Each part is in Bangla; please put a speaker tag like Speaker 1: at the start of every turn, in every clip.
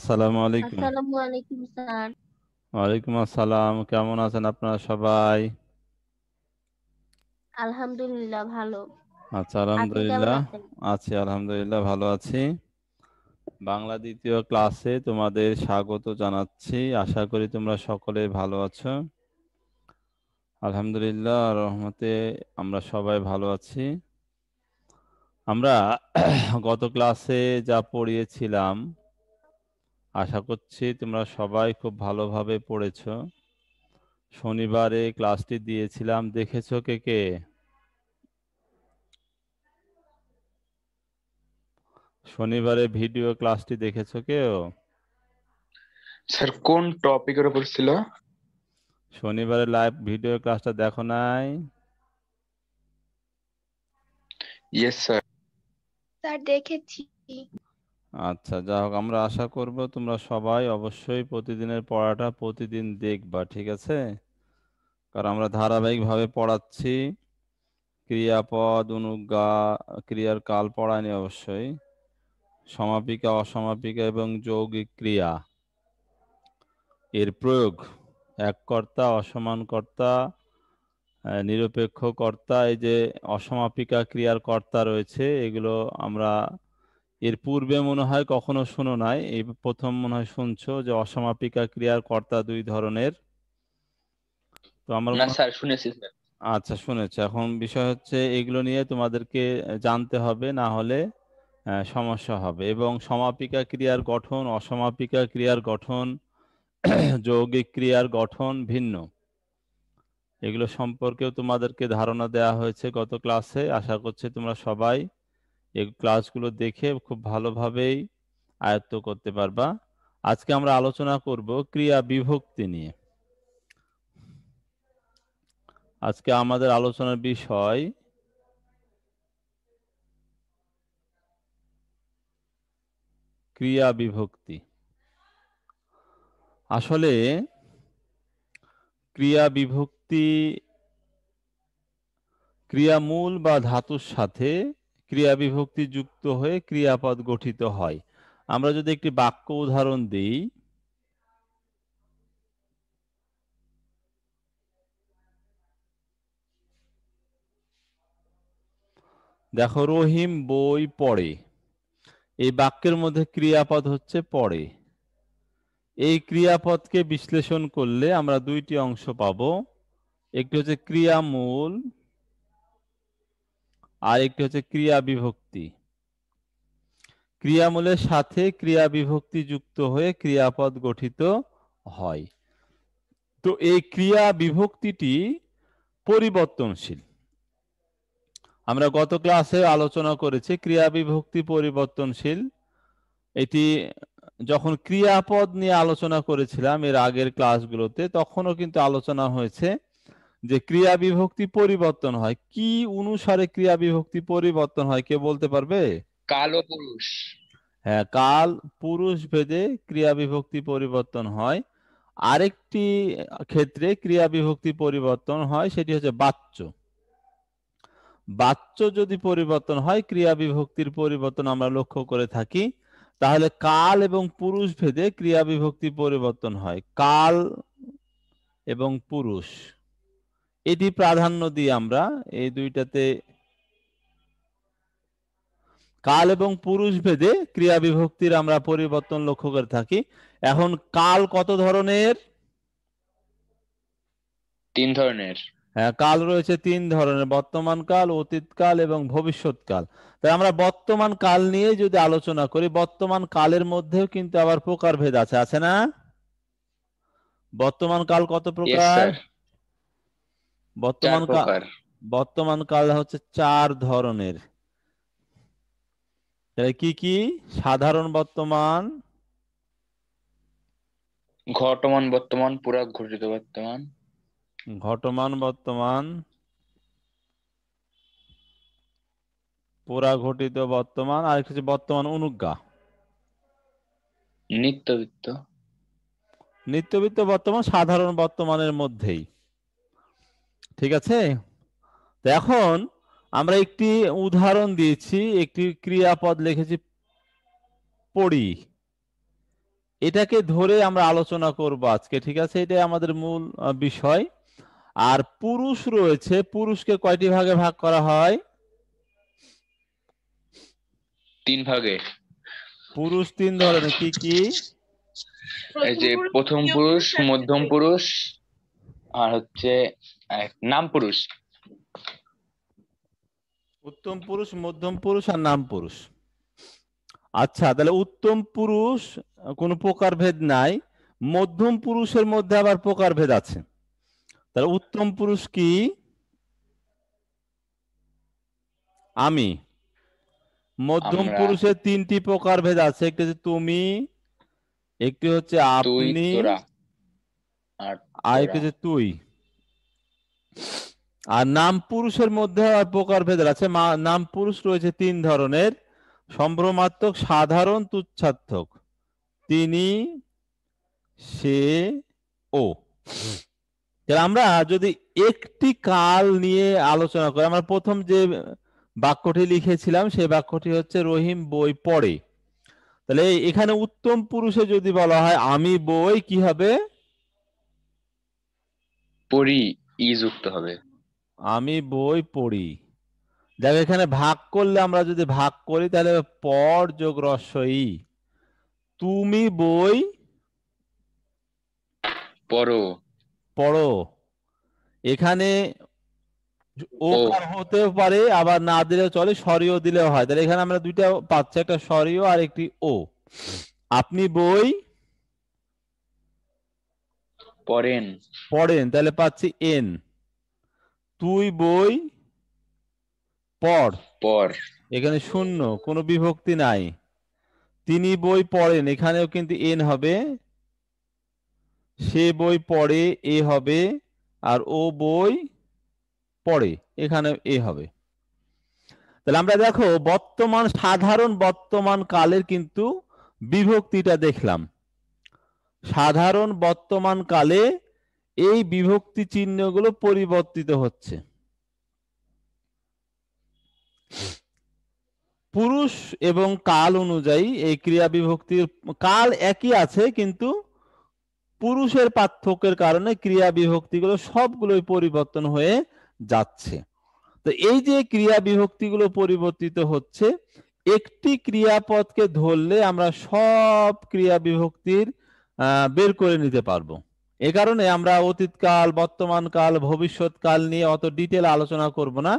Speaker 1: আসসালামু আলাইকুম আসসালামু আলাইকুম স্যার ওয়ালাইকুম আসসালাম কেমন আছেন আপনারা সবাই আলহামদুলিল্লাহ ভালো আচ্ছা আলহামদুলিল্লাহ আছি আলহামদুলিল্লাহ ভালো আছি বাংলা দ্বিতীয় ক্লাসে তোমাদের স্বাগত জানাচ্ছি আশা করি তোমরা সকলে ভালো আছো আলহামদুলিল্লাহ রহমতে আমরা সবাই ভালো আছি আমরা গত ক্লাসে যা পড়িয়েছিলাম আশা করছি তোমরা সবাই খুব ভালোভাবে পড়েছ শনিবারে ক্লাসটি দিয়েছিলাম দেখেছ কে কে শনিবারে ভিডিও ক্লাসটি দেখেছ কেও স্যার কোন টপিকের উপর ছিল শনিবারে লাইভ ভিডিও ক্লাসটা দেখো নাই ইয়েস স্যার স্যার দেখেছি আচ্ছা যা হোক আমরা আশা করব তোমরা সবাই অবশ্যই প্রতিদিনের পড়াটা প্রতিদিন দেখবা ঠিক আছে কারণ আমরা ধারাবাহিকভাবে পড়াচ্ছি ক্রিয়াপদ অনুজ্ঞা ক্রিয়ার কাল পড়ায়নি অবশ্যই সমাপিকা অসমাপিকা এবং যৌগিক ক্রিয়া এর প্রয়োগ এক কর্তা অসমান কর্তা নিরপেক্ষ কর্তা এই যে অসমাপিকা ক্রিয়ার কর্তা রয়েছে এগুলো আমরা এর পূর্বে মনে হয় কখনো শোনো নাই এই প্রথম মনে হয় শুনছো যে অসমাপিকা ক্রিয়ার কর্তা দুই ধরনের তো আমার না স্যার শুনেছি আচ্ছা শুনেছি এখন বিষয় হচ্ছে এগুলো নিয়ে তোমাদেরকে জানতে হবে না হলে সমস্যা হবে এবং সমাপিকা ক্রিয়ার গঠন অসমাপিকা ক্রিয়ার গঠন যৌগিক ক্রিয়ার গঠন ভিন্ন এগুলো সম্পর্কেও তোমাদেরকে ধারণা দেওয়া হয়েছে গত ক্লাসে আশা করছি তোমরা সবাই এই ক্লাসগুলো দেখে খুব ভালোভাবেই আয়ত্ত করতে পারবা আজকে আমরা আলোচনা করব ক্রিয়া বিভক্তি নিয়ে আজকে আমাদের আলোচনার বিষয় ক্রিয়া বিভক্তি আসলে ক্রিয়া বিভক্তি ক্রিয়ামূল বা ধাতুর সাথে ক্রিয়া বিভক্তি যুক্ত হয়ে ক্রিয়াপদ গঠিত হয় আমরা যদি একটি বাক্য উদাহরণ দিই দেখো রহিম বই পড়ে এই বাক্যের মধ্যে ক্রিয়াপদ হচ্ছে পড়ে এই ক্রিয়াপদকে বিশ্লেষণ করলে আমরা দুইটি অংশ পাব একটি হচ্ছে ক্রিয়ামূল আর একটি হচ্ছে ক্রিয়া বিভক্তি ক্রিয়ামূলের সাথে ক্রিয়া বিভক্তি যুক্ত হয়ে ক্রিয়াপদ গঠিত হয় তো এই ক্রিয়া বিভক্তিটি পরিবর্তনশীল আমরা গত ক্লাসে আলোচনা করেছি ক্রিয়া বিভক্তি পরিবর্তনশীল এটি যখন ক্রিয়াপদ নিয়ে আলোচনা করেছিলাম এর আগের ক্লাসগুলোতে তখনও কিন্তু আলোচনা হয়েছে যে ক্রিয়া বিভক্তি পরিবর্তন হয় কি অনুসারে ক্রিয়া বিভক্তি পরিবর্তন হয় কে বলতে পারবে কাল ও পুরুষ হ্যাঁ কাল পুরুষ ভেদে ক্রিয়া বিভক্তি পরিবর্তন হয় আরেকটি ক্ষেত্রে ক্রিয়া বিভক্তি পরিবর্তন হয় সেটি হচ্ছে বাচ্চ বাচ্চ যদি পরিবর্তন হয় ক্রিয়া বিভক্তির পরিবর্তন আমরা লক্ষ্য করে থাকি তাহলে কাল এবং পুরুষ ভেদে ক্রিয়া বিভক্তি পরিবর্তন হয় কাল এবং পুরুষ এটি প্রাধান্য দিই আমরা এই দুইটাতে কাল এবং পুরুষ ভেদে ক্রিয়া বিভক্তির আমরা পরিবর্তন লক্ষ্য করে থাকি এখন কাল কত ধরনের তিন ধরনের হ্যাঁ কাল রয়েছে তিন ধরনের বর্তমান কাল অতীত কাল এবং ভবিষ্যৎ কাল তাই আমরা বর্তমান কাল নিয়ে যদি আলোচনা করি বর্তমান কালের মধ্যেও কিন্তু আবার প্রকার ভেদ আছে আছে না বর্তমান কাল কত প্রকার বর্তমান কাল বর্তমান কাল হচ্ছে চার ধরনের কি কি সাধারণ বর্তমান ঘটমান বর্তমান পুরা ঘটিত বর্তমান ঘটমান বর্তমান পুরা ঘটিত বর্তমান আর হচ্ছে বর্তমান অনুজ্ঞা নিত্যবিত্ত নিত্যবিত্ত বর্তমান সাধারণ বর্তমানের মধ্যেই ঠিক আছে এখন আমরা একটি উদাহরণ দিয়েছি একটি ক্রিয়াপদ লিখেছি পড়ি এটাকে ধরে আমরা আলোচনা করব আজকে ঠিক আছে এটাই আমাদের মূল বিষয় আর পুরুষ রয়েছে পুরুষকে কয়টি ভাগে ভাগ করা হয় তিন ভাগে পুরুষ তিন ধরনের কি কি যে প্রথম পুরুষ মধ্যম পুরুষ আর হচ্ছে নাম পুরুষ উত্তম পুরুষ মধ্যম পুরুষ আর নাম পুরুষ আচ্ছা তাহলে উত্তম পুরুষ কোনো ভেদ নাই মধ্যম পুরুষের মধ্যে আবার প্রকার ভেদ আছে তাহলে উত্তম পুরুষ কি আমি মধ্যম পুরুষের তিনটি প্রকার ভেদ আছে একটি হচ্ছে তুমি একটি হচ্ছে আপনি আর একটি হচ্ছে তুই আর নাম পুরুষের মধ্যে প্রকার ভেদ আছে নাম পুরুষ রয়েছে তিন ধরনের সম্ভ্রমাত্মক সাধারণ তুচ্ছাত্মক তিনি সে ও আমরা যদি একটি কাল নিয়ে আলোচনা করি আমরা প্রথম যে বাক্যটি লিখেছিলাম সেই বাক্যটি হচ্ছে রহিম বই পড়ে তাহলে এখানে উত্তম পুরুষে যদি বলা হয় আমি বই কি হবে পড়ি ই যুক্ত হবে আমি বই পড়ি দেখ এখানে ভাগ করলে আমরা যদি ভাগ করি তাহলে পর যোগ রসই তুমি বই পড়ো পড়ো এখানে ওকার হতেও পারে আবার না দিলে চলে সরিও দিলেও হয় তাহলে এখানে আমরা দুইটা পাচ্ছি একটা সরিও আর একটি ও আপনি বই পড়েন পড়েন তাহলে পাচ্ছি এন তুই বই পড় পড় এখানে শূন্য কোনো বিভক্তি নাই তিনি বই পড়েন এখানেও কিন্তু এন হবে সে বই পড়ে এ হবে আর ও বই পড়ে এখানে এ হবে তাহলে আমরা দেখো বর্তমান সাধারণ বর্তমান কালের কিন্তু বিভক্তিটা দেখলাম সাধারণ বর্তমান কালে এই বিভক্তি চিহ্নগুলো পরিবর্তিত হচ্ছে পুরুষ এবং কাল অনুযায়ী এই ক্রিয়া বিভক্তির কাল একই আছে কিন্তু পুরুষের পার্থক্যের কারণে ক্রিয়া বিভক্তিগুলো সবগুলোই পরিবর্তন হয়ে যাচ্ছে তো এই যে ক্রিয়া বিভক্তিগুলো পরিবর্তিত হচ্ছে একটি ক্রিয়াপদকে ধরলে আমরা সব ক্রিয়া বিভক্তির বের করে নিতে পারবো এ কারণে আমরা অতীতকাল বর্তমানকাল ভবিষ্যৎকাল নিয়ে অত ডিটেল আলোচনা করব না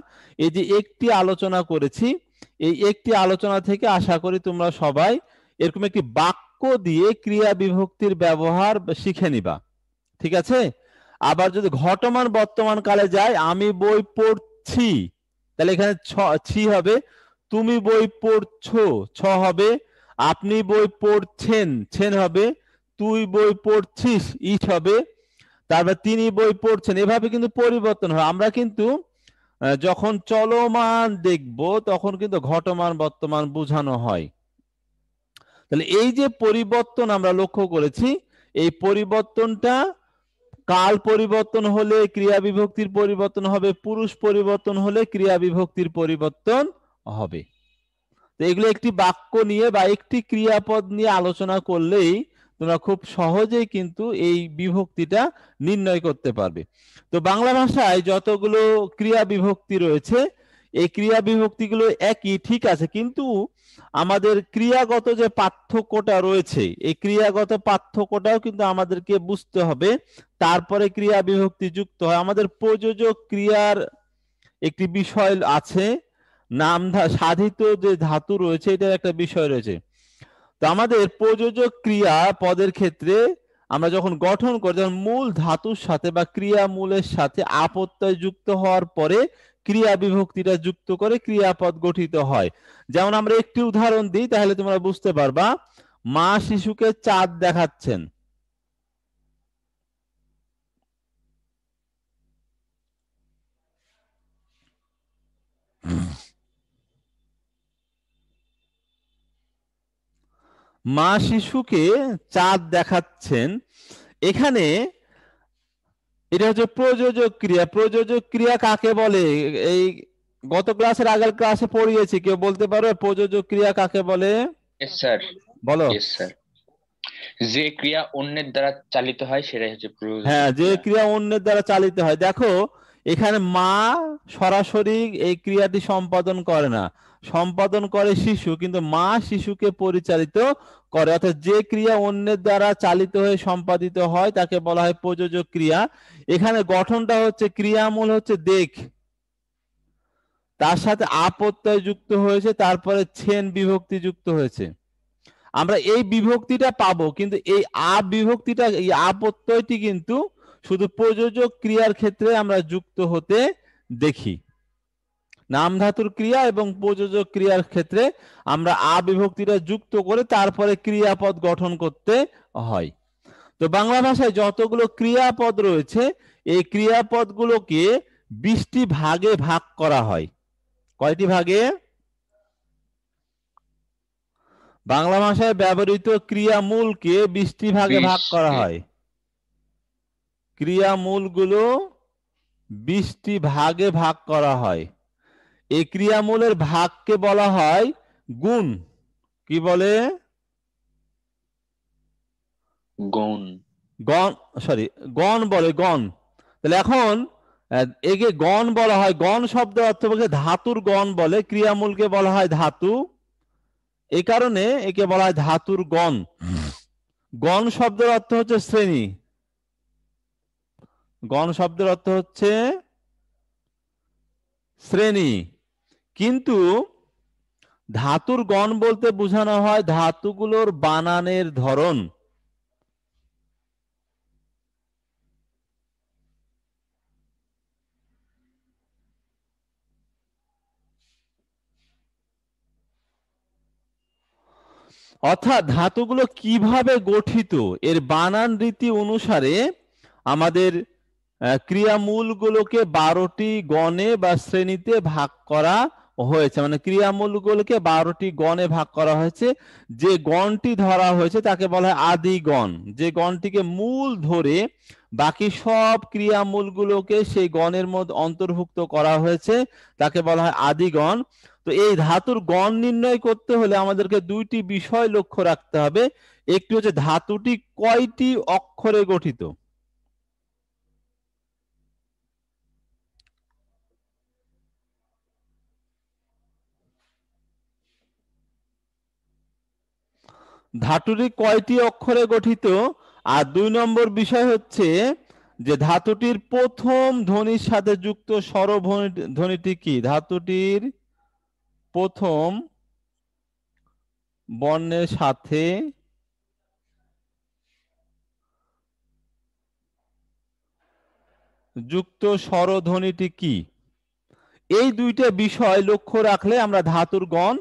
Speaker 1: এই যে একটি আলোচনা করেছি এই একটি আলোচনা থেকে আশা করি তোমরা সবাই এরকম একটি বাক্য দিয়ে ক্রিয়া বিভক্তির ব্যবহার শিখে নিবা ঠিক আছে আবার যদি ঘটমান বর্তমান কালে যায় আমি বই পড়ছি তাহলে এখানে ছি হবে তুমি বই পড়ছো ছ হবে আপনি বই পড়ছেন ছেন হবে তুই বই পড়ছিস ইট হবে তারপর তিনি বই পড়ছেন এভাবে কিন্তু পরিবর্তন হয় আমরা কিন্তু যখন চলমান দেখব তখন কিন্তু ঘটমান বর্তমান বোঝানো হয় তাহলে এই যে পরিবর্তন আমরা লক্ষ্য করেছি এই পরিবর্তনটা কাল পরিবর্তন হলে ক্রিয়া বিভক্তির পরিবর্তন হবে পুরুষ পরিবর্তন হলে ক্রিয়া বিভক্তির পরিবর্তন হবে তো এগুলো একটি বাক্য নিয়ে বা একটি ক্রিয়াপদ নিয়ে আলোচনা করলেই তোমরা খুব সহজেই কিন্তু এই বিভক্তিটা নির্ণয় করতে পারবে তো বাংলা ভাষায় যতগুলো ক্রিয়া বিভক্তি রয়েছে এই ক্রিয়া বিভক্তিগুলো একই ঠিক আছে কিন্তু আমাদের ক্রিয়াগত যে পার্থক্যটা রয়েছে এই ক্রিয়াগত পার্থক্যটাও কিন্তু আমাদেরকে বুঝতে হবে তারপরে ক্রিয়া বিভক্তি যুক্ত হয় আমাদের প্রযোজক ক্রিয়ার একটি বিষয় আছে নাম সাধিত যে ধাতু রয়েছে এটার একটা বিষয় রয়েছে তো আমাদের প্রযোজক ক্রিয়া পদের ক্ষেত্রে আমরা যখন গঠন করি তখন মূল ধাতুর সাথে বা ক্রিয়া মূলের সাথে আপত্তায় যুক্ত হওয়ার পরে ক্রিয়া বিভক্তিটা যুক্ত করে ক্রিয়াপদ গঠিত হয় যেমন আমরা একটি উদাহরণ দিই তাহলে তোমরা বুঝতে পারবা মা শিশুকে চাঁদ দেখাচ্ছেন Mm. মা শিশুকে চাঁদ দেখাচ্ছেন এখানে এটা হচ্ছে প্রযোজক ক্রিয়া প্রযোজক ক্রিয়া কাকে বলে এই গত ক্লাসের আগের ক্লাসে পড়িয়েছি কেউ বলতে পারো প্রযোজক ক্রিয়া কাকে বলে স্যার বলো যে ক্রিয়া অন্যের দ্বারা চালিত হয় সেটাই হচ্ছে হ্যাঁ যে ক্রিয়া অন্যের দ্বারা চালিত হয় দেখো এখানে মা সরাসরি এই ক্রিয়াটি সম্পাদন করে না সম্পাদন করে শিশু কিন্তু মা শিশুকে পরিচালিত করে অর্থাৎ যে ক্রিয়া অন্যের দ্বারা চালিত হয়ে সম্পাদিত হয় তাকে বলা হয় প্রযোজক ক্রিয়া এখানে গঠনটা হচ্ছে ক্রিয়ামূল হচ্ছে দেখ তার সাথে আপত্তয় যুক্ত হয়েছে তারপরে ছেন বিভক্তি যুক্ত হয়েছে আমরা এই বিভক্তিটা পাবো কিন্তু এই আ বিভক্তিটা এই আপত্তয়টি কিন্তু শুধু প্রযোজক ক্রিয়ার ক্ষেত্রে আমরা যুক্ত হতে দেখি নাম ধাতুর ক্রিয়া এবং প্রযোজক ক্রিয়ার ক্ষেত্রে আমরা আবিভক্তিটা যুক্ত করে তারপরে ক্রিয়াপদ গঠন করতে হয় তো বাংলা ভাষায় যতগুলো ক্রিয়াপদ রয়েছে এই ক্রিয়াপদগুলোকে বিশটি ভাগে ভাগ করা হয় কয়টি ভাগে বাংলা ভাষায় ব্যবহৃত ক্রিয়ামূলকে বিশটি ভাগে ভাগ করা হয় ক্রিয়ামূলগুলো বিশটি ভাগে ভাগ করা হয় এই ক্রিয়ামূলের ভাগকে বলা হয় গুণ কি বলে গণ গণ সরি গণ বলে গণ তাহলে এখন একে গণ বলা হয় গণ শব্দ অর্থ বলছে ধাতুর গণ বলে ক্রিয়ামূলকে বলা হয় ধাতু এ কারণে একে বলা হয় ধাতুর গণ গণ শব্দের অর্থ হচ্ছে শ্রেণী গণ শব্দের অর্থ হচ্ছে শ্রেণী কিন্তু ধাতুর গণ বলতে বোঝানো হয় ধাতুগুলোর বানানের ধরন অর্থাৎ ধাতুগুলো কিভাবে গঠিত এর বানান রীতি অনুসারে আমাদের ক্রিয়ামূলগুলোকে বারোটি গণে বা শ্রেণীতে ভাগ করা হয়েছে মানে ক্রিয়ামূলগুলোকে বারোটি গণে ভাগ করা হয়েছে যে গণটি ধরা হয়েছে তাকে বলা হয় আদি গণ যে গণটিকে মূল ধরে বাকি সব ক্রিয়ামূলগুলোকে সেই গণের মধ্যে অন্তর্ভুক্ত করা হয়েছে তাকে বলা হয় আদিগণ তো এই ধাতুর গণ নির্ণয় করতে হলে আমাদেরকে দুইটি বিষয় লক্ষ্য রাখতে হবে একটি হচ্ছে ধাতুটি কয়টি অক্ষরে গঠিত ধাতুটি কয়টি অক্ষরে গঠিত আর দুই নম্বর বিষয় হচ্ছে যে ধাতুটির প্রথম ধ্বনির সাথে যুক্ত স্বরধ্বনি ধ্বনিটি কি ধাতুটির প্রথম বর্ণের সাথে যুক্ত স্বরধ্বনিটি কি এই দুইটা বিষয় লক্ষ্য রাখলে আমরা ধাতুর গণ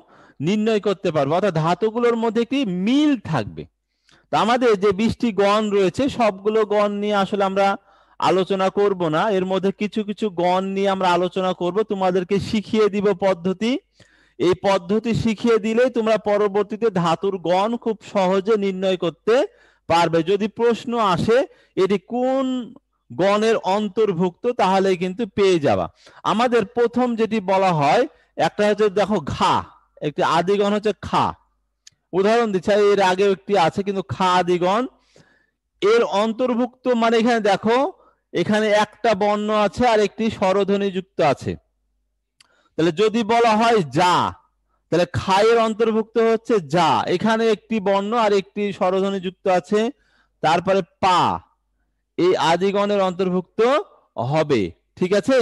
Speaker 1: নির্ণয় করতে পারবো অর্থাৎ ধাতুগুলোর মধ্যে কি মিল থাকবে তো আমাদের যে বৃষ্টি গণ রয়েছে সবগুলো গণ নিয়ে আসলে আমরা আলোচনা করব না এর মধ্যে কিছু কিছু গণ নিয়ে আমরা আলোচনা করব তোমাদেরকে শিখিয়ে দিব পদ্ধতি এই পদ্ধতি শিখিয়ে দিলেই তোমরা পরবর্তীতে ধাতুর গণ খুব সহজে নির্ণয় করতে পারবে যদি প্রশ্ন আসে এটি কোন গণের অন্তর্ভুক্ত তাহলে কিন্তু পেয়ে যাবা আমাদের প্রথম যেটি বলা হয় একটা হচ্ছে দেখো ঘা একটি আদিগণ হচ্ছে খা উদাহরণ দিচ্ছে এর আগে একটি আছে কিন্তু খা আদিগণ এর অন্তর্ভুক্ত মানে এখানে দেখো এখানে একটা বর্ণ আছে আর একটি স্বরধ্বনি যুক্ত আছে তাহলে যদি বলা হয় যা তাহলে খায়ের অন্তর্ভুক্ত হচ্ছে যা এখানে একটি বর্ণ আর একটি স্বরধ্বনি যুক্ত আছে তারপরে পা এই আদিগণের অন্তর্ভুক্ত হবে ঠিক আছে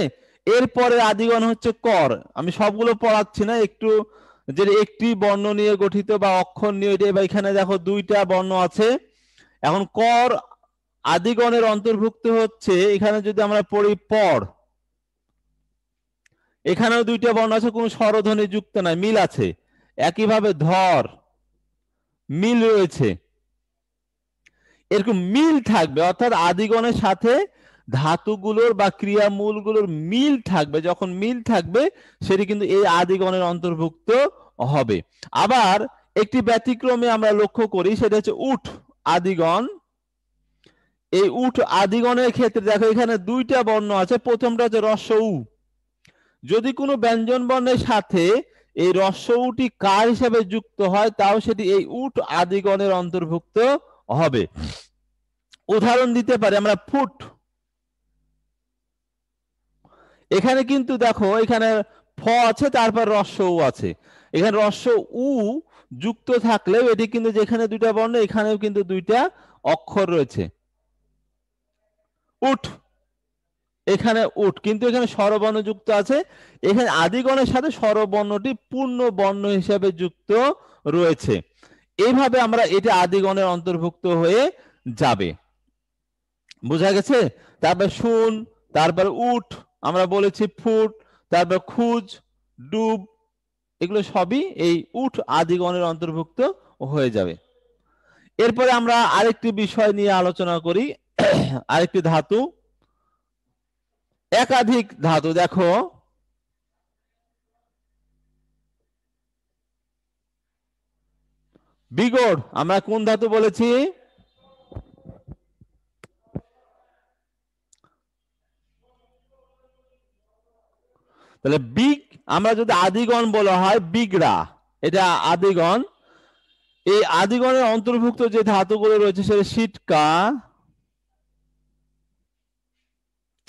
Speaker 1: এরপরে আদিগণ হচ্ছে কর আমি সবগুলো পড়াচ্ছি না একটু যে একটি বর্ণ নিয়ে গঠিত বা অক্ষর নিয়ে বা এখানে দেখো দুইটা বর্ণ আছে এখন কর আদিগণের অন্তর্ভুক্ত হচ্ছে এখানে যদি আমরা পড়ি পর এখানেও দুইটা বর্ণ আছে কোনো স্বরধ্বনি যুক্ত নাই মিল আছে একইভাবে ধর মিল রয়েছে এরকম মিল থাকবে অর্থাৎ আদিগণের সাথে ধাতুগুলোর বা ক্রিয়ামূলগুলোর মিল থাকবে যখন মিল থাকবে সেটি কিন্তু এই আদিগণের অন্তর্ভুক্ত হবে আবার একটি ব্যতিক্রমে আমরা লক্ষ্য করি সেটা হচ্ছে উঠ আদিগণ এই উঠ আদিগণের ক্ষেত্রে দেখো এখানে দুইটা বর্ণ আছে প্রথমটা হচ্ছে রস্য উ যদি কোনো ব্যঞ্জন বর্ণের সাথে এই রস্য উটি কার হিসাবে যুক্ত হয় তাও সেটি এই উট আদিগণের অন্তর্ভুক্ত হবে উদাহরণ দিতে পারি আমরা ফুট এখানে কিন্তু দেখো এখানে ফ আছে তারপর রস্য উ আছে এখানে রস্য উ যুক্ত থাকলেও এটি কিন্তু যেখানে দুইটা বর্ণ এখানেও কিন্তু দুইটা অক্ষর রয়েছে উঠ এখানে উঠ কিন্তু এখানে স্বরবর্ণ যুক্ত আছে এখানে আদিগণের সাথে স্বরবর্ণটি পূর্ণ বর্ণ হিসাবে যুক্ত রয়েছে এইভাবে আমরা এটা আদিগণের অন্তর্ভুক্ত হয়ে যাবে বোঝা গেছে তারপর শুন তারপর উঠ আমরা বলেছি ফুট তারপর খুজ ডুব এগুলো সবই এই উঠ আদিগণের অন্তর্ভুক্ত হয়ে যাবে এরপরে আমরা আরেকটি বিষয় নিয়ে আলোচনা করি আরেকটি ধাতু একাধিক ধাতু দেখো বিগড় আমরা কোন ধাতু বলেছি তাহলে বিগ আমরা যদি আদিগণ বলা হয় বিগড়া এটা আদিগণ এই আদিগণের অন্তর্ভুক্ত যে ধাতুগুলো রয়েছে সেটা সিটকা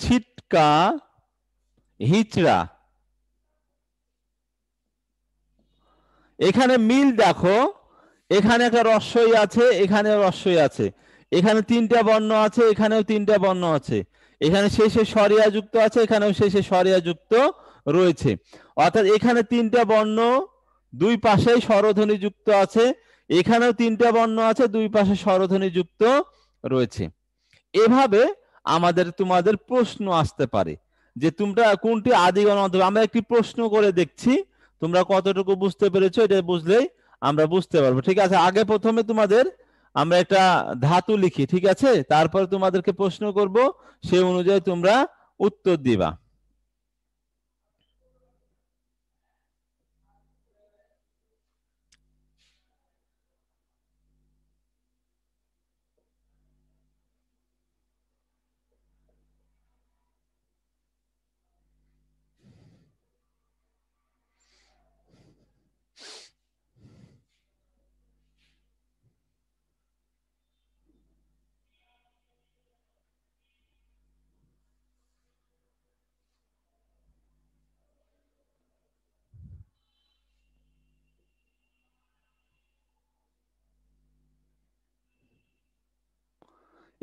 Speaker 1: ছিটকা হিচড়া এখানে মিল দেখো এখানে একটা রস্যই আছে এখানে রস্যই আছে এখানে তিনটা বর্ণ আছে এখানেও তিনটা বর্ণ আছে এখানে শেষে সরিয়া যুক্ত আছে এখানেও শেষে সরিয়া যুক্ত রয়েছে অর্থাৎ এখানে তিনটা বর্ণ দুই পাশে স্বরধ্বনি যুক্ত আছে এখানেও তিনটা বর্ণ আছে দুই পাশে স্বরধ্বনি যুক্ত রয়েছে এভাবে আমাদের তোমাদের প্রশ্ন আসতে পারে যে তোমরা কোনটি আদি গণতন্ত্র আমরা একটি প্রশ্ন করে দেখছি তোমরা কতটুকু বুঝতে পেরেছো এটা বুঝলেই আমরা বুঝতে পারবো ঠিক আছে আগে প্রথমে তোমাদের আমরা একটা ধাতু লিখি ঠিক আছে তারপর তোমাদেরকে প্রশ্ন করব সে অনুযায়ী তোমরা উত্তর দিবা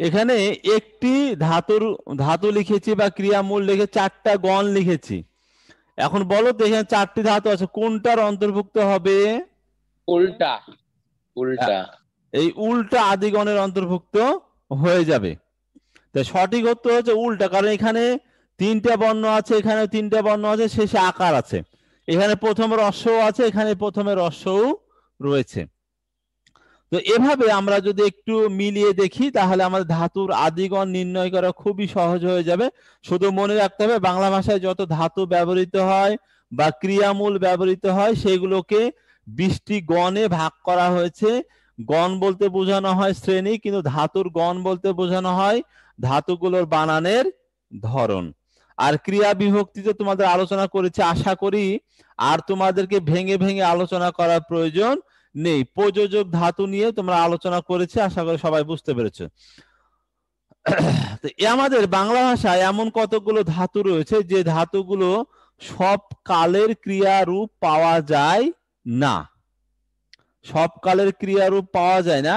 Speaker 1: এখানে একটি ধাতুর ধাতু লিখেছি বা ক্রিয়ামূল লিখে চারটা গণ লিখেছি এখন বলো তো এখানে চারটি ধাতু আছে কোনটার অন্তর্ভুক্ত হবে উল্টা উল্টা এই উল্টা আদিগণের অন্তর্ভুক্ত হয়ে যাবে তাই সঠিক উত্তর হচ্ছে উল্টা কারণ এখানে তিনটা বর্ণ আছে এখানে তিনটা বর্ণ আছে শেষে আকার আছে এখানে প্রথম রস্যও আছে এখানে প্রথমে রস্যও রয়েছে তো এভাবে আমরা যদি একটু মিলিয়ে দেখি তাহলে আমাদের ধাতুর আদিগণ নির্ণয় করা খুবই সহজ হয়ে যাবে শুধু মনে রাখতে হবে বাংলা ভাষায় যত ধাতু ব্যবহৃত হয় বা ক্রিয়ামূল ব্যবহৃত হয় সেগুলোকে বৃষ্টি গণে ভাগ করা হয়েছে গণ বলতে বোঝানো হয় শ্রেণী কিন্তু ধাতুর গণ বলতে বোঝানো হয় ধাতুগুলোর বানানের ধরন আর ক্রিয়া বিভক্তি তো তোমাদের আলোচনা করেছে আশা করি আর তোমাদেরকে ভেঙে ভেঙে আলোচনা করার প্রয়োজন নেই প্রযোজক ধাতু নিয়ে তোমরা আলোচনা করেছে আশা করি সবাই বুঝতে তো আমাদের বাংলা ভাষায় এমন কতগুলো ধাতু রয়েছে যে ধাতুগুলো সব কালের ক্রিয়ারূপ পাওয়া যায় না সব কালের ক্রিয়ারূপ পাওয়া যায় না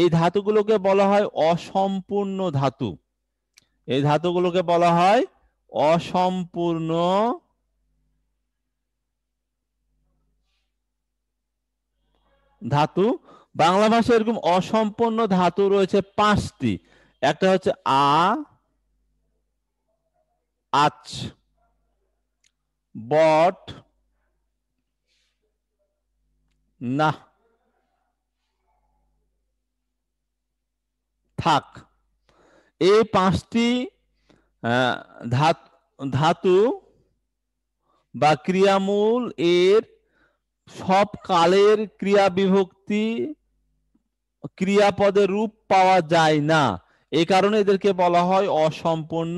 Speaker 1: এই ধাতুগুলোকে বলা হয় অসম্পূর্ণ ধাতু এই ধাতুগুলোকে বলা হয় অসম্পূর্ণ ধাতু বাংলা ভাষায় এরকম অসম্পূর্ণ ধাতু রয়েছে পাঁচটি একটা হচ্ছে আ আচ বট না থাক এই পাঁচটি ধাতু বা ক্রিয়ামূল এর সব কালের ক্রিয়া বিভক্তি ক্রিয়াপদের রূপ পাওয়া যায় না এই কারণে এদেরকে বলা হয় অসম্পূর্ণ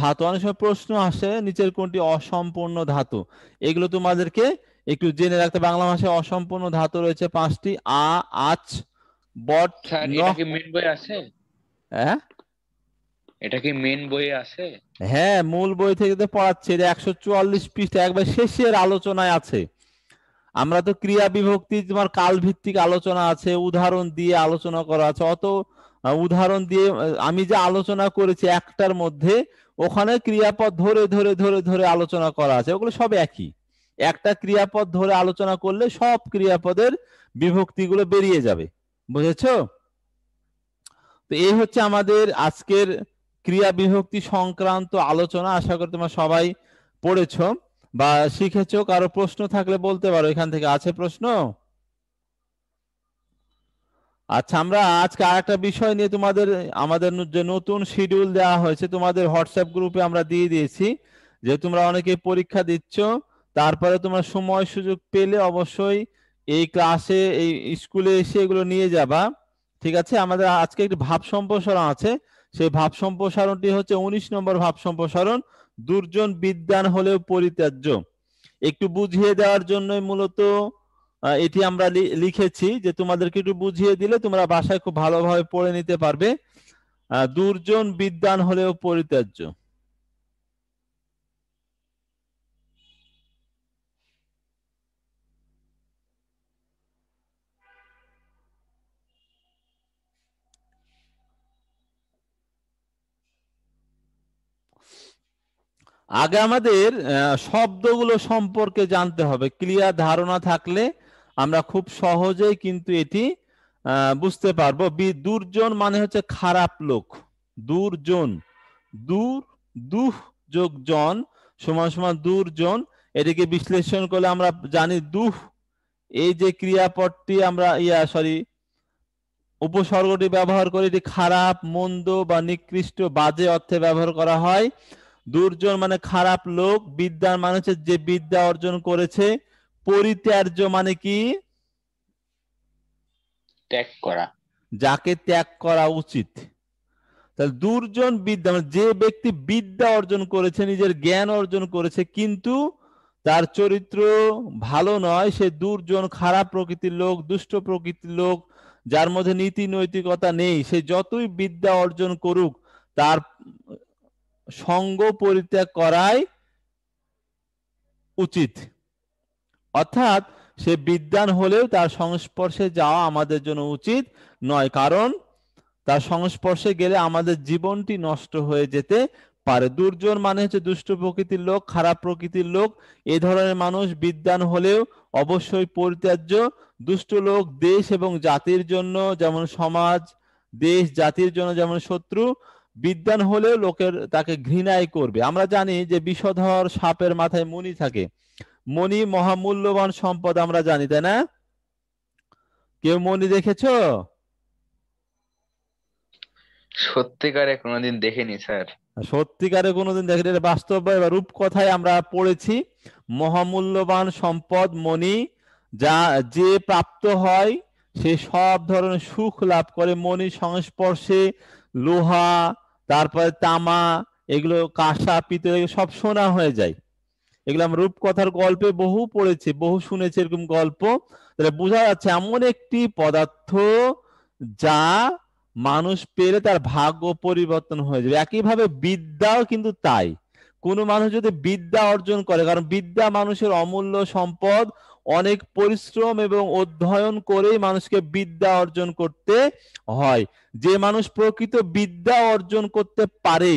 Speaker 1: ধাতু অনেক সময় প্রশ্ন আসে নিচের কোনটি অসম্পূর্ণ ধাতু এগুলো তোমাদেরকে একটু জেনে রাখতে বাংলা ভাষায় অসম্পূর্ণ ধাতু রয়েছে পাঁচটি আ আচ বট আছে হ্যাঁ এটা কি মেন বই আছে হ্যাঁ মূল বই থেকে তো পড়াচ্ছে এটা একশো চুয়াল্লিশ পৃষ্ঠা একবার শেষের আলোচনায় আছে আমরা তো ক্রিয়া বিভক্তি তোমার কাল ভিত্তিক আলোচনা আছে উদাহরণ দিয়ে আলোচনা করা আছে অত উদাহরণ দিয়ে আমি যে আলোচনা করেছি একটার মধ্যে ওখানে ক্রিয়াপদ ধরে ধরে ধরে ধরে আলোচনা করা আছে ওগুলো সব একই একটা ক্রিয়াপদ ধরে আলোচনা করলে সব ক্রিয়াপদের বিভক্তিগুলো বেরিয়ে যাবে বুঝেছ তো এই হচ্ছে আমাদের আজকের ক্রিয়া বিভক্তি সংক্রান্ত আলোচনা আশা করি তোমরা সবাই পড়েছো বা শিখেছ কারো প্রশ্ন থাকলে বলতে পারো এখান থেকে আছে প্রশ্ন আচ্ছা আমরা আজকে আর একটা বিষয় নিয়ে তোমাদের আমাদের যে নতুন শিডিউল দেওয়া হয়েছে তোমাদের হোয়াটসঅ্যাপ গ্রুপে আমরা দিয়ে দিয়েছি যে তোমরা অনেকে পরীক্ষা দিচ্ছ তারপরে তোমরা সময় সুযোগ পেলে অবশ্যই এই ক্লাসে এই স্কুলে এসে এগুলো নিয়ে যাবা ঠিক আছে আমাদের আজকে একটি ভাব সম্প্রসারণ আছে সেই ভাব সম্প্রসারণটি হচ্ছে উনিশ নম্বর ভাব সম্প্রসারণ দুর্জন বিদ্যান হলেও পরিত্যাজ্য একটু বুঝিয়ে দেওয়ার জন্য মূলত এটি আমরা লিখেছি যে তোমাদেরকে একটু বুঝিয়ে দিলে তোমরা বাসায় খুব ভালোভাবে পড়ে নিতে পারবে দুর্জন বিদ্যান হলেও পরিত্যাজ্য আগে আমাদের শব্দগুলো সম্পর্কে জানতে হবে ক্লিয়ার ধারণা থাকলে আমরা খুব সহজেই কিন্তু এটি বুঝতে পারবো বি দুর্জন মানে হচ্ছে খারাপ লোক দুর্জন দূর দুঃ যোগ জন সমান সমান দুর্জন এটিকে বিশ্লেষণ করলে আমরা জানি দুঃ এই যে ক্রিয়াপদটি আমরা ইয়া সরি উপসর্গটি ব্যবহার করে এটি খারাপ মন্দ বা নিকৃষ্ট বাজে অর্থে ব্যবহার করা হয় দুর্জন মানে খারাপ লোক বিদ্যার মানুষের যে বিদ্যা অর্জন করেছে পরিত্যার্য মানে কি ত্যাগ করা যাকে ত্যাগ করা উচিত তাহলে দুর্জন বিদ্যা মানে যে ব্যক্তি বিদ্যা অর্জন করেছে নিজের জ্ঞান অর্জন করেছে কিন্তু তার চরিত্র ভালো নয় সে দুর্জন খারাপ প্রকৃতির লোক দুষ্ট প্রকৃতির লোক যার মধ্যে নীতি নৈতিকতা নেই সে যতই বিদ্যা অর্জন করুক তার সঙ্গ পরিত্যাগ করাই উচিত অর্থাৎ সে বিদ্যান হলেও তার সংস্পর্শে যাওয়া আমাদের জন্য উচিত নয় কারণ তার সংস্পর্শে গেলে আমাদের জীবনটি নষ্ট হয়ে যেতে পারে দুর্জন মানে হচ্ছে দুষ্ট প্রকৃতির লোক খারাপ প্রকৃতির লোক এ ধরনের মানুষ বিদ্যান হলেও অবশ্যই পরিত্যাজ্য দুষ্ট লোক দেশ এবং জাতির জন্য যেমন সমাজ দেশ জাতির জন্য যেমন শত্রু বিদ্যান হলেও লোকের তাকে ঘৃণাই করবে আমরা জানি যে বিষধর সাপের মাথায় মনি থাকে মনি মহামূল্যবান সম্পদ আমরা জানি তাই না কেউ মনি দেখেছ সত্যিকারে কোনোদিন দেখেনি স্যার সত্যিকারে কোনোদিন দেখেনি এটা বাস্তব বা রূপকথায় আমরা পড়েছি মহামূল্যবান সম্পদ মনি যা যে প্রাপ্ত হয় সে সব ধরনের সুখ লাভ করে মনি সংস্পর্শে লোহা তারপরে তামা এগুলো কাঁসা পিতল সব সোনা হয়ে যায় এগুলো আমরা রূপকথার গল্পে বহু পড়েছে বহু শুনেছে এরকম গল্প তাহলে বোঝা যাচ্ছে এমন একটি পদার্থ যা মানুষ পেলে তার ভাগ্য পরিবর্তন হয়ে যাবে একইভাবে বিদ্যাও কিন্তু তাই কোনো মানুষ যদি বিদ্যা অর্জন করে কারণ বিদ্যা মানুষের অমূল্য সম্পদ অনেক পরিশ্রম এবং অধ্যয়ন করেই মানুষকে বিদ্যা অর্জন করতে হয় যে মানুষ প্রকৃত বিদ্যা অর্জন করতে পারে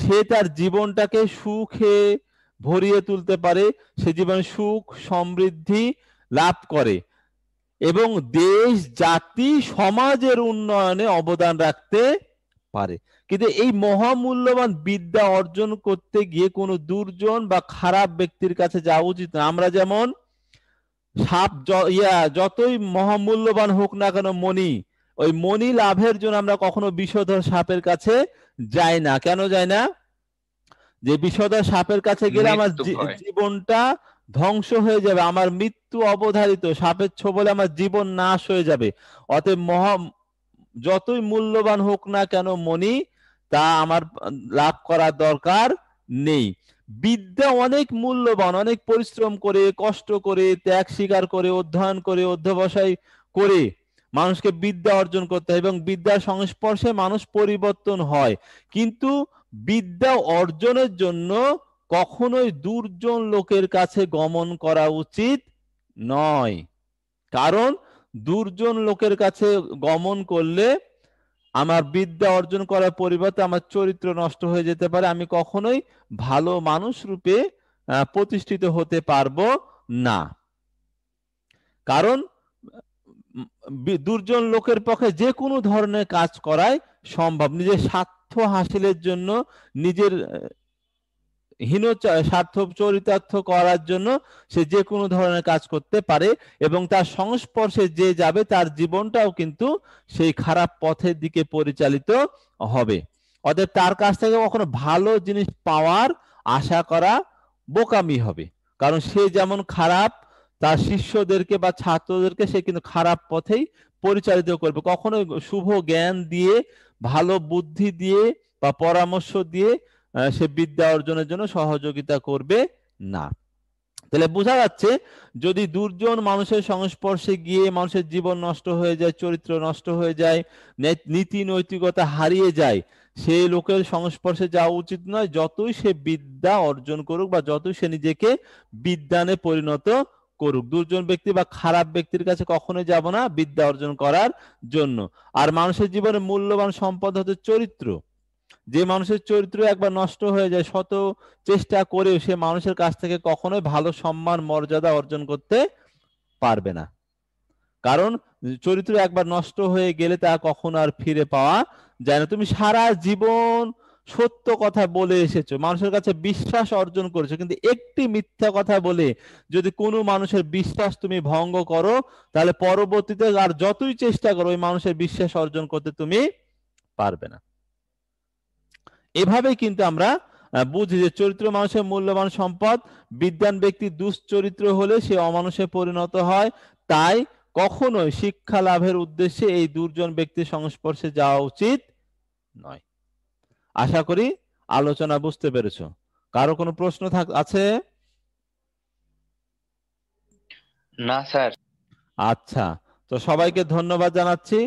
Speaker 1: সে তার জীবনটাকে সুখে ভরিয়ে তুলতে পারে সে জীবন সুখ সমৃদ্ধি লাভ করে এবং দেশ জাতি সমাজের উন্নয়নে অবদান রাখতে পারে কিন্তু এই মহামূল্যবান বিদ্যা অর্জন করতে গিয়ে কোনো দুর্জন বা খারাপ ব্যক্তির কাছে যাওয়া উচিত না আমরা যেমন সাপ ইয়া যতই মহামূল্যবান হোক না কেন মনি ওই মনি লাভের জন্য আমরা কখনো বিষধর সাপের কাছে যাই না কেন যাই না যে বিষধর সাপের কাছে গেলে আমার জীবনটা ধ্বংস হয়ে যাবে আমার মৃত্যু অবধারিত সাপের ছোবলে আমার জীবন নাশ হয়ে যাবে অতএব মহা যতই মূল্যবান হোক না কেন মনি তা আমার লাভ করার দরকার নেই বিদ্যা অনেক মূল্যবান অনেক পরিশ্রম করে কষ্ট করে ত্যাগ স্বীকার করে অধ্যয়ন করে অধ্যবসায় করে মানুষকে বিদ্যা অর্জন করতে হয় এবং বিদ্যার সংস্পর্শে মানুষ পরিবর্তন হয় কিন্তু বিদ্যা অর্জনের জন্য কখনোই দুর্জন লোকের কাছে গমন করা উচিত নয় কারণ দুর্জন লোকের কাছে গমন করলে আমার বিদ্যা অর্জন করার পরিবর্তে আমার চরিত্র নষ্ট হয়ে যেতে পারে আমি কখনোই ভালো মানুষ রূপে প্রতিষ্ঠিত হতে পারবো না কারণ দুর্জন লোকের পক্ষে যে কোনো ধরনের কাজ করাই সম্ভব নিজের স্বার্থ হাসিলের জন্য নিজের হীন স্বার্থ চরিতার্থ করার জন্য সে যে কোনো ধরনের কাজ করতে পারে এবং তার সংস্পর্শে যে যাবে তার জীবনটাও কিন্তু সেই খারাপ পথের দিকে পরিচালিত হবে অতএব তার কাছ থেকে কখনো ভালো জিনিস পাওয়ার আশা করা বোকামি হবে কারণ সে যেমন খারাপ তার শিষ্যদেরকে বা ছাত্রদেরকে সে কিন্তু খারাপ পথেই পরিচালিত করবে কখনো শুভ জ্ঞান দিয়ে ভালো বুদ্ধি দিয়ে বা পরামর্শ দিয়ে সে বিদ্যা অর্জনের জন্য সহযোগিতা করবে না তাহলে বোঝা যাচ্ছে যদি দুর্জন মানুষের সংস্পর্শে গিয়ে মানুষের জীবন নষ্ট হয়ে যায় চরিত্র নষ্ট হয়ে যায় নীতি নৈতিকতা হারিয়ে যায় সে লোকের সংস্পর্শে যাওয়া উচিত নয় যতই সে বিদ্যা অর্জন করুক বা যতই সে নিজেকে বিদ্যানে পরিণত করুক দুর্জন ব্যক্তি বা খারাপ ব্যক্তির কাছে কখনোই যাব না বিদ্যা অর্জন করার জন্য আর মানুষের জীবনে মূল্যবান সম্পদ হচ্ছে চরিত্র যে মানুষের চরিত্র একবার নষ্ট হয়ে যায় শত চেষ্টা করেও সে মানুষের কাছ থেকে কখনোই ভালো সম্মান মর্যাদা অর্জন করতে পারবে না কারণ চরিত্র একবার নষ্ট হয়ে গেলে তা কখনো আর ফিরে পাওয়া যায় না তুমি সারা জীবন সত্য কথা বলে এসেছো মানুষের কাছে বিশ্বাস অর্জন করেছো কিন্তু একটি মিথ্যা কথা বলে যদি কোনো মানুষের বিশ্বাস তুমি ভঙ্গ করো তাহলে পরবর্তীতে আর যতই চেষ্টা করো ওই মানুষের বিশ্বাস অর্জন করতে তুমি পারবে না এভাবেই কিন্তু আমরা বুঝি যে চরিত্র মানুষের মূল্যবান সম্পদ বিদ্যান ব্যক্তি দুশ্চরিত্র হলে সে অমানুষে পরিণত হয় তাই কখনোই শিক্ষা লাভের উদ্দেশ্যে এই দুর্জন ব্যক্তির সংস্পর্শে যাওয়া উচিত নয় আশা করি আলোচনা বুঝতে পেরেছ কারো কোনো প্রশ্ন থাক আছে না স্যার আচ্ছা তো সবাইকে ধন্যবাদ জানাচ্ছি